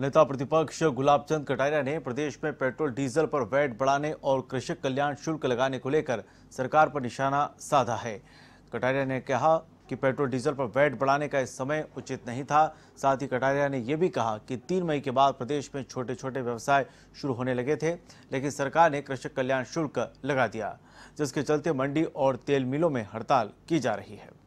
नेता प्रतिपक्ष गुलाबचंद कटारिया ने प्रदेश में पेट्रोल डीजल पर वैट बढ़ाने और कृषक कल्याण शुल्क लगाने को लेकर सरकार पर निशाना साधा है कटारिया ने कहा कि पेट्रोल डीजल पर वैट बढ़ाने का इस समय उचित नहीं था साथ ही कटारिया ने यह भी कहा कि तीन मई के बाद प्रदेश में छोटे छोटे व्यवसाय शुरू होने लगे थे लेकिन सरकार ने कृषक कल्याण शुल्क लगा दिया जिसके चलते मंडी और तेल मिलों में हड़ताल की जा रही है